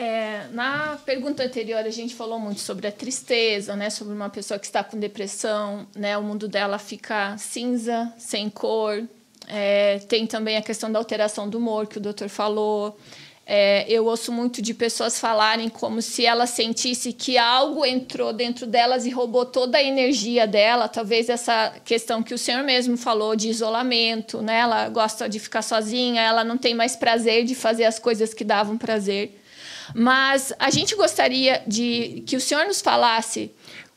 É, na pergunta anterior a gente falou muito sobre a tristeza, né? Sobre uma pessoa que está com depressão, né? O mundo dela fica cinza, sem cor. É, tem também a questão da alteração do humor que o doutor falou. É, eu ouço muito de pessoas falarem como se ela sentisse que algo entrou dentro delas e roubou toda a energia dela. Talvez essa questão que o senhor mesmo falou de isolamento, né? Ela gosta de ficar sozinha, ela não tem mais prazer de fazer as coisas que davam prazer. Mas a gente gostaria de que o senhor nos falasse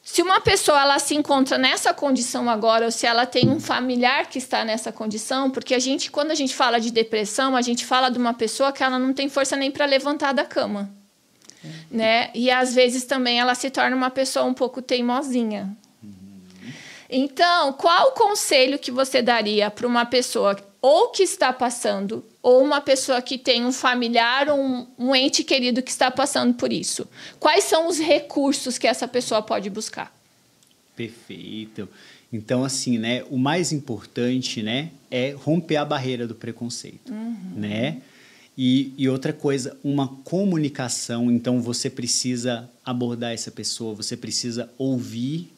se uma pessoa ela se encontra nessa condição agora, ou se ela tem um familiar que está nessa condição, porque a gente, quando a gente fala de depressão, a gente fala de uma pessoa que ela não tem força nem para levantar da cama. Uhum. Né? E às vezes também ela se torna uma pessoa um pouco teimosinha. Uhum. Então, qual o conselho que você daria para uma pessoa ou que está passando, ou uma pessoa que tem um familiar ou um, um ente querido que está passando por isso? Quais são os recursos que essa pessoa pode buscar? Perfeito. Então, assim, né, o mais importante, né, é romper a barreira do preconceito, uhum. né? E, e, outra coisa, uma comunicação. Então, você precisa abordar essa pessoa, você precisa ouvir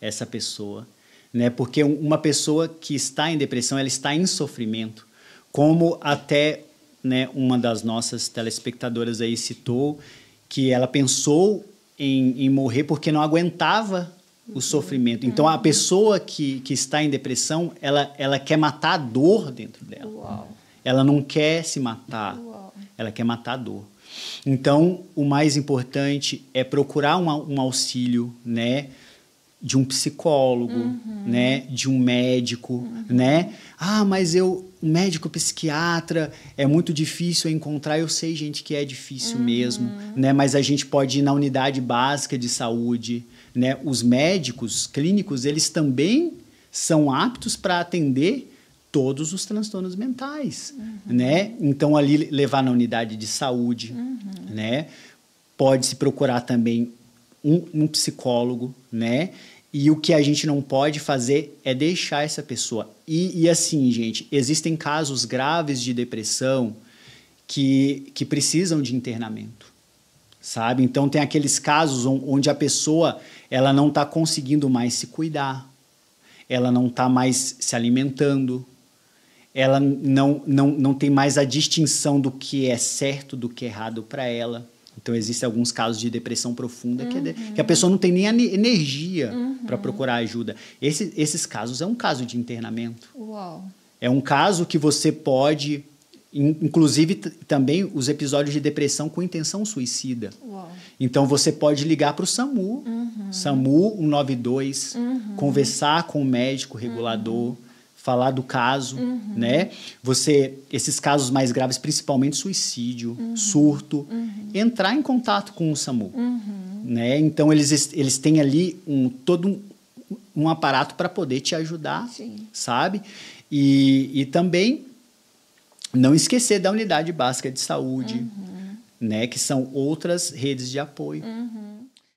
essa pessoa, né? Porque uma pessoa que está em depressão, ela está em sofrimento, como até né, uma das nossas telespectadoras aí citou, que ela pensou em, em morrer porque não aguentava o uhum. sofrimento. Então, a uhum. pessoa que, que está em depressão, ela, ela quer matar a dor dentro dela. Uau. Ela não quer se matar, Uau. ela quer matar a dor. Então, o mais importante é procurar um, um auxílio, né? de um psicólogo, uhum. né, de um médico, uhum. né? Ah, mas eu médico psiquiatra é muito difícil encontrar. Eu sei, gente, que é difícil uhum. mesmo, né? Mas a gente pode ir na unidade básica de saúde, né? Os médicos clínicos, eles também são aptos para atender todos os transtornos mentais, uhum. né? Então ali levar na unidade de saúde, uhum. né? Pode se procurar também um, um psicólogo, né? E o que a gente não pode fazer é deixar essa pessoa. E, e, assim, gente, existem casos graves de depressão que, que precisam de internamento, sabe? Então tem aqueles casos onde a pessoa ela não está conseguindo mais se cuidar, ela não está mais se alimentando, ela não, não, não tem mais a distinção do que é certo, do que é errado para ela então, existem alguns casos de depressão profunda uhum. que, é de, que, a uhum. pessoa não tem nem energia uhum. para procurar ajuda. Esse, esses casos é um caso de internamento. Uau. É um caso que você pode, inclusive também os episódios de depressão com intenção suicida. Uau. Então, você pode ligar para o SAMU, uhum. SAMU 192, uhum. conversar com o médico regulador uhum falar do caso, uhum. né? Você, esses casos mais graves, principalmente suicídio, uhum. surto, uhum. entrar em contato com o SAMU, uhum. né? Então eles eles têm ali um todo um, um aparato para poder te ajudar, Sim. sabe? E, e também não esquecer da unidade básica de saúde, uhum. né? Que são outras redes de apoio. Uhum.